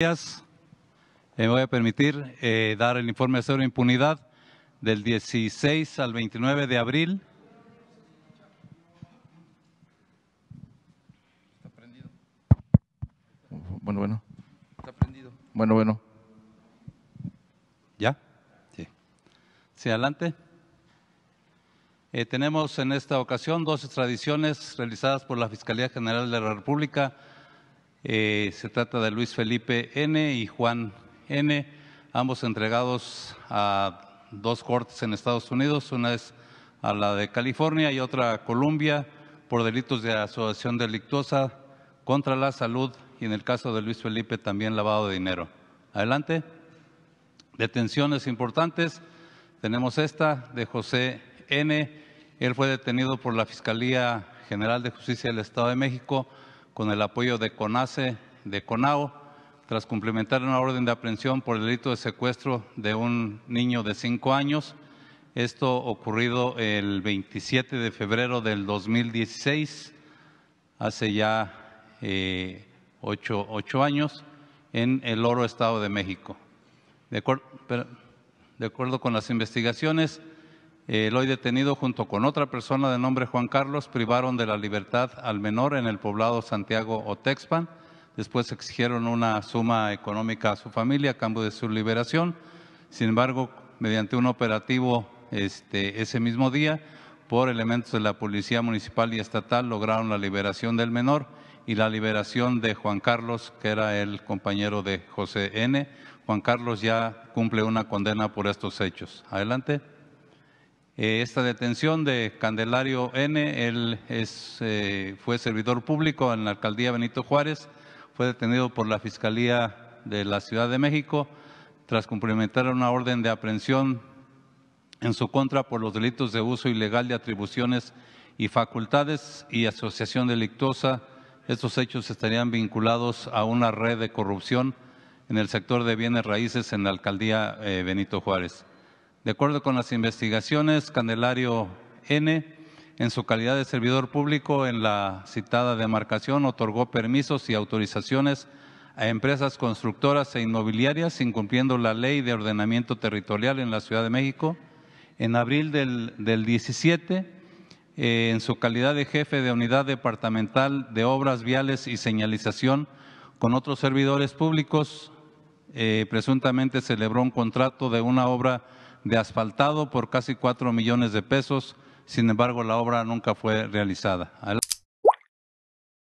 días. Eh, me voy a permitir eh, dar el informe de cero impunidad del 16 al 29 de abril. Está prendido. Bueno, bueno. Está prendido. Bueno, bueno. ¿Ya? Sí. Sí, adelante. Eh, tenemos en esta ocasión dos extradiciones realizadas por la Fiscalía General de la República eh, se trata de Luis Felipe N. y Juan N., ambos entregados a dos cortes en Estados Unidos, una es a la de California y otra a Colombia, por delitos de asociación delictuosa contra la salud y en el caso de Luis Felipe también lavado de dinero. Adelante. Detenciones importantes. Tenemos esta de José N. Él fue detenido por la Fiscalía General de Justicia del Estado de México con el apoyo de CONACE, de CONAO, tras cumplimentar una orden de aprehensión por el delito de secuestro de un niño de cinco años. Esto ocurrido el 27 de febrero del 2016, hace ya eh, ocho, años, en el Oro, Estado de México. de acuerdo con las investigaciones, el eh, hoy detenido junto con otra persona de nombre Juan Carlos privaron de la libertad al menor en el poblado Santiago Otexpan. Después exigieron una suma económica a su familia a cambio de su liberación. Sin embargo, mediante un operativo este, ese mismo día, por elementos de la Policía Municipal y Estatal lograron la liberación del menor y la liberación de Juan Carlos, que era el compañero de José N. Juan Carlos ya cumple una condena por estos hechos. Adelante. Eh, esta detención de Candelario N, él eh, fue servidor público en la alcaldía Benito Juárez, fue detenido por la Fiscalía de la Ciudad de México tras cumplimentar una orden de aprehensión en su contra por los delitos de uso ilegal de atribuciones y facultades y asociación delictuosa. Estos hechos estarían vinculados a una red de corrupción en el sector de bienes raíces en la alcaldía eh, Benito Juárez. De acuerdo con las investigaciones, Candelario N, en su calidad de servidor público en la citada demarcación, otorgó permisos y autorizaciones a empresas constructoras e inmobiliarias incumpliendo la ley de ordenamiento territorial en la Ciudad de México. En abril del, del 17, eh, en su calidad de jefe de unidad departamental de obras viales y señalización con otros servidores públicos, eh, presuntamente celebró un contrato de una obra de asfaltado por casi cuatro millones de pesos. Sin embargo, la obra nunca fue realizada.